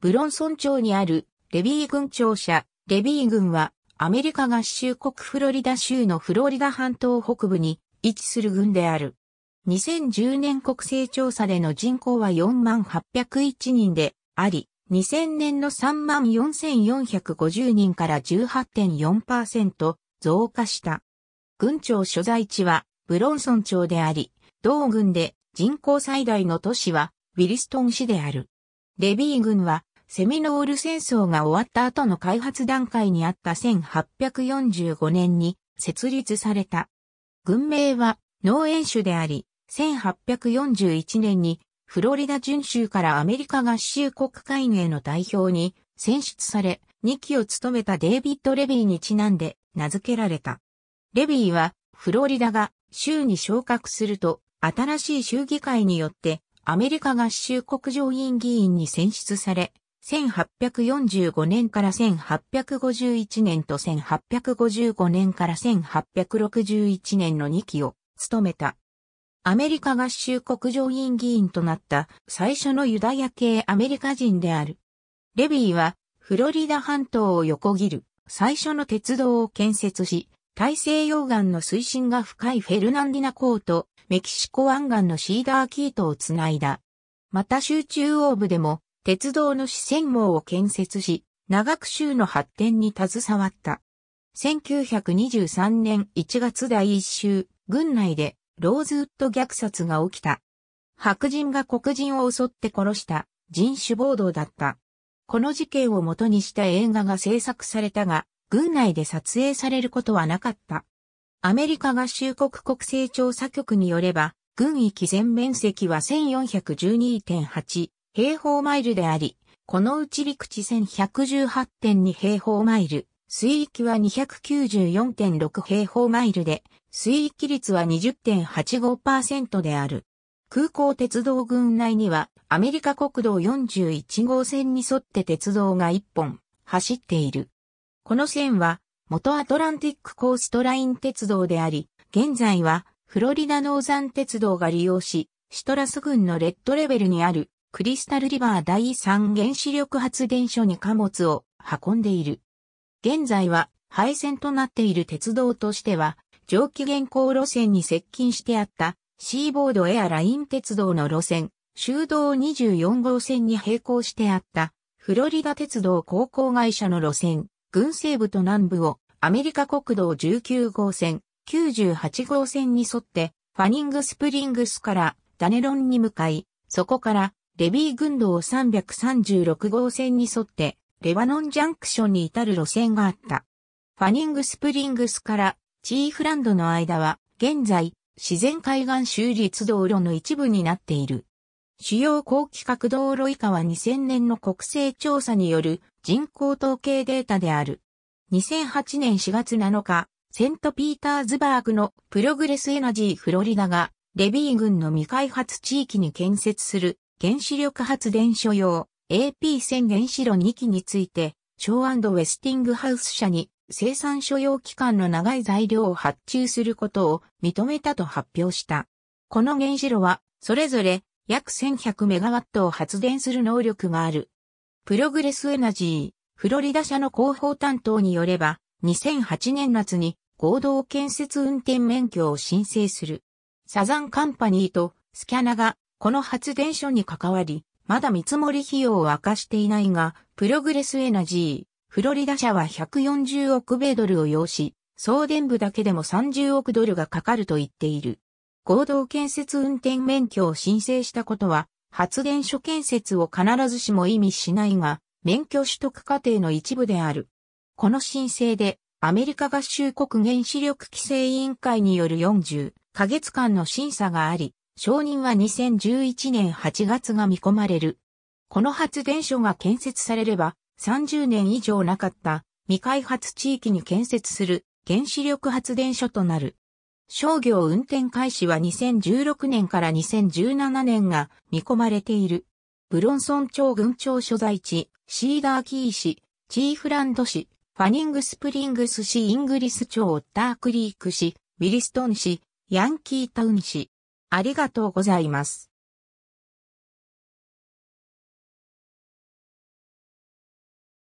ブロンソン町にあるレビー郡庁舎。レビー郡はアメリカ合衆国フロリダ州のフロリダ半島北部に位置する郡である。2010年国勢調査での人口は4万801人であり、2000年の3万4450人から18.4%増加した。郡庁所在地はブロンソン町であり、同郡で人口最大の都市はウィリストン市である。レビー郡はセミノール戦争が終わった後の開発段階にあった1845年に設立された。軍名は農園種であり、1841年にフロリダ準州からアメリカ合衆国会議への代表に選出され、2期を務めたデイビッド・レビーにちなんで名付けられた。レビーはフロリダが州に昇格すると新しい州議会によってアメリカ合衆国上院議員に選出され、1845年から1851年と1855年から1861年の2期を務めた。アメリカ合衆国上院議員となった最初のユダヤ系アメリカ人である。レビーはフロリダ半島を横切る最初の鉄道を建設し、大西洋岸の水深が深いフェルナンディナ港とメキシコ湾岸のシーダーキートをつないだ。また州中央部でも鉄道の四川網を建設し、長久州の発展に携わった。1923年1月第一週、軍内でローズウッド虐殺が起きた。白人が黒人を襲って殺した人種暴動だった。この事件をもとにした映画が制作されたが、軍内で撮影されることはなかった。アメリカ合衆国国勢調査局によれば、軍域全面積は1412.8平方マイルであり、このうち陸地1118.2平方マイル、水域は294.6平方マイルで、水域率は20.85%である。空港鉄道群内にはアメリカ国道41号線に沿って鉄道が1本走っている。この線は元アトランティックコーストライン鉄道であり、現在はフロリダノーザン鉄道が利用し、シトラス郡のレッドレベルにあるクリスタルリバー第3原子力発電所に貨物を運んでいる。現在は廃線となっている鉄道としては、上気現行路線に接近してあったシーボードエアライン鉄道の路線、修道24号線に並行してあったフロリダ鉄道航行会社の路線、軍西部と南部をアメリカ国道19号線、98号線に沿ってファニングスプリングスからダネロンに向かい、そこからレビー群道336号線に沿って、レバノンジャンクションに至る路線があった。ファニングスプリングスからチーフランドの間は、現在、自然海岸州立道路の一部になっている。主要高規格道路以下は2000年の国勢調査による人口統計データである。2008年4月7日、セントピーターズバーグのプログレスエナジーフロリダが、レビー郡の未開発地域に建設する原子力発電所用 AP1000 原子炉2機について、ショーウェスティングハウス社に生産所用期間の長い材料を発注することを認めたと発表した。この原子炉は、それぞれ約1100メガワットを発電する能力がある。プログレスエナジー、フロリダ社の広報担当によれば、2008年夏に合同建設運転免許を申請する。サザンカンパニーとスキャナがこの発電所に関わり、まだ見積もり費用を明かしていないが、プログレスエナジー、フロリダ社は140億米ドルを要し、送電部だけでも30億ドルがかかると言っている。合同建設運転免許を申請したことは、発電所建設を必ずしも意味しないが、免許取得過程の一部である。この申請で、アメリカ合衆国原子力規制委員会による40ヶ月間の審査があり、承認は2011年8月が見込まれる。この発電所が建設されれば、30年以上なかった未開発地域に建設する原子力発電所となる。商業運転開始は2016年から2017年が見込まれている。ブロンソン町群町所在地、シーダーキー市、チーフランド市、ファニングスプリングス市イングリス町ダークリーク市、ウィリストン市、ヤンキータウン市、ありがとうございます。